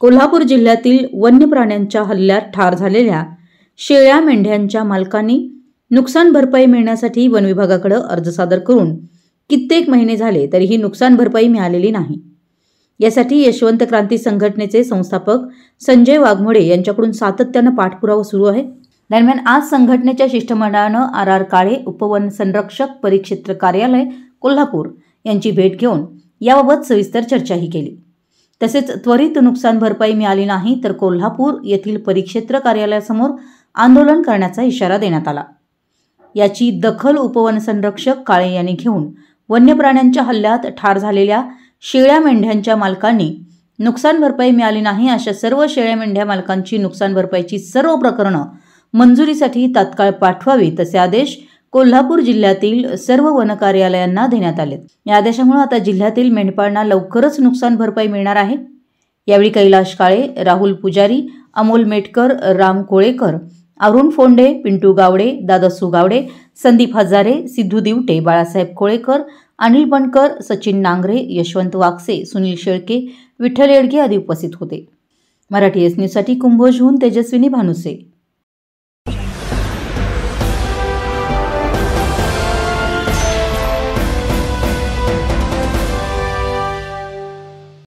कोल्हापूर जिल्ह्यातील वन्य प्राण्यांच्या हल्ल्यात ठार झालेल्या शेळ्या मेंढ्यांच्या मालकांनी नुकसान भरपाई मिळण्यासाठी वनविभागाकडे अर्ज सादर करून कित्येक महिने झाले तरीही नुकसान भरपाई मिळालेली नाही यासाठी यशवंत क्रांती संघटनेचे संस्थापक संजय वाघमोडे यांच्याकडून सातत्यानं पाठपुरावा सुरू आहे दरम्यान आज संघटनेच्या शिष्टमंडळानं आर आर काळे उपवन संरक्षक परिक्षेत्र कार्यालय कोल्हापूर यांची भेट घेऊन याबाबत सविस्तर चर्चाही केली तसेच त्वरित नुकसान भरपाई मिळाली नाही तर कोल्हापूर येथील परिक्षेत्र कार्यालयासमोर आंदोलन करण्याचा इशारा देण्यात आला याची दखल उपवन संरक्षक काळे यांनी घेऊन वन्य प्राण्यांच्या हल्ल्यात ठार झालेल्या शेळ्या मेंढ्यांच्या मालकांनी नुकसान भरपाई मिळाली नाही अशा सर्व शेळ्या मेंढ्या मालकांची नुकसान भरपाईची सर्व प्रकरणं मंजुरीसाठी तात्काळ पाठवावीत तसे आदेश कोल्हापूर जिल्ह्यातील सर्व वन कार्यालयांना देण्यात आले या आदेशामुळे आता जिल्ह्यातील मेंढपाळना लवकरच नुकसान भरपाई मिळणार आहे यावेळी कैलाश काळे राहुल पुजारी अमोल मेटकर राम कोळेकर अरुण फोंडे पिंटू गावडे दादासू गावडे संदीप हजारे सिद्धू दिवटे बाळासाहेब कोळेकर अनिल बनकर सचिन नांगरे यशवंत वाकसे सुनील शेळके विठ्ठल येडगे आदी उपस्थित होते मराठी एस न्यूजसाठी कुंभोजहून तेजस्विनी भानुसे